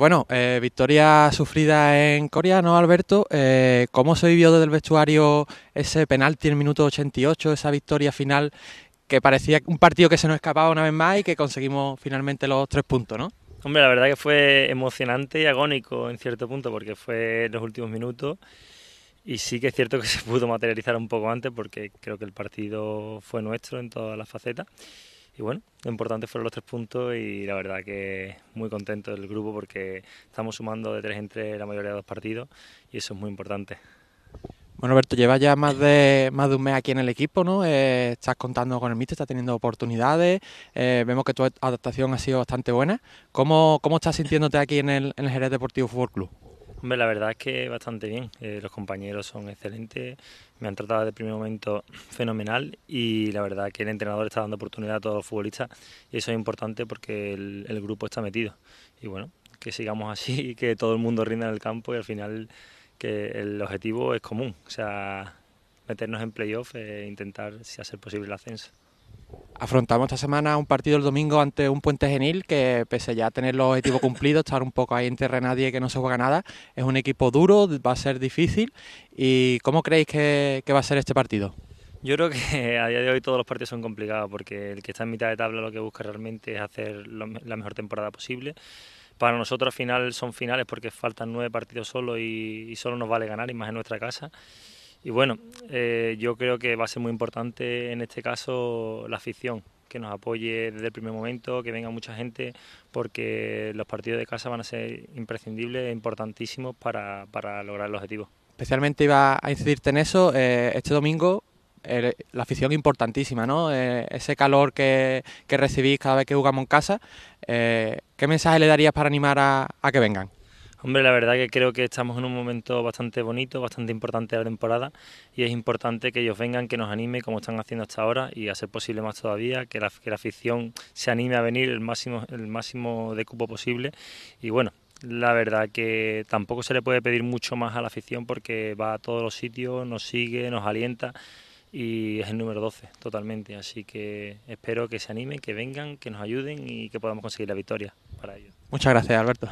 Bueno, eh, victoria sufrida en Corea, ¿no, Alberto? Eh, ¿Cómo se vivió desde el vestuario ese penalti en el minuto 88, esa victoria final que parecía un partido que se nos escapaba una vez más y que conseguimos finalmente los tres puntos, ¿no? Hombre, la verdad que fue emocionante y agónico en cierto punto porque fue en los últimos minutos y sí que es cierto que se pudo materializar un poco antes porque creo que el partido fue nuestro en todas las facetas y bueno, lo importante fueron los tres puntos y la verdad que muy contento del grupo porque estamos sumando de tres entre la mayoría de los partidos y eso es muy importante. Bueno, Alberto, llevas ya más de más de un mes aquí en el equipo, ¿no? Eh, estás contando con el míster, estás teniendo oportunidades. Eh, vemos que tu adaptación ha sido bastante buena. ¿Cómo, estás sintiéndote aquí en el, en el Jerez Deportivo Fútbol Club? Hombre, la verdad es que bastante bien. Eh, los compañeros son excelentes, me han tratado de primer momento fenomenal y la verdad que el entrenador está dando oportunidad a todos los futbolistas y eso es importante porque el, grupo está metido. Y bueno, que sigamos así, que todo el mundo rinda en el campo y al final que el objetivo es común, o sea, meternos en playoff e intentar, si hace posible, el ascenso. Afrontamos esta semana un partido el domingo ante un Puente Genil que, pese ya a tener los objetivos cumplidos, estar un poco ahí en tierra nadie que no se juega nada, es un equipo duro, va a ser difícil. ¿Y cómo creéis que, va a ser este partido? Yo creo que a día de hoy todos los partidos son complicados porque el que está en mitad de tabla lo que busca realmente es hacer la mejor temporada posible. Para nosotros al final son finales porque faltan nueve partidos solo y, y solo nos vale ganar y más en nuestra casa. Y bueno, eh, yo creo que va a ser muy importante en este caso la afición, que nos apoye desde el primer momento, que venga mucha gente, porque los partidos de casa van a ser imprescindibles e importantísimos para, lograr el objetivo. Especialmente iba a incidirte en eso, eh, este domingo la afición importantísima, ¿no? Eh, ese calor que, que, recibís cada vez que jugamos en casa, ¿qué mensaje le darías para animar a que vengan? Hombre, la verdad que creo que estamos en un momento bastante bonito, bastante importante de la temporada y es importante que ellos vengan, que nos anime como están haciendo hasta ahora y hacer posible más todavía, que la, que afición se anime a venir el máximo, el máximo de cupo posible y bueno, la verdad que tampoco se le puede pedir mucho más a la afición porque va a todos los sitios, nos sigue, nos alienta y es el número 12 totalmente. Así que espero que se anime, que vengan, que nos ayuden y que podamos conseguir la victoria para ellos. Muchas gracias, Alberto.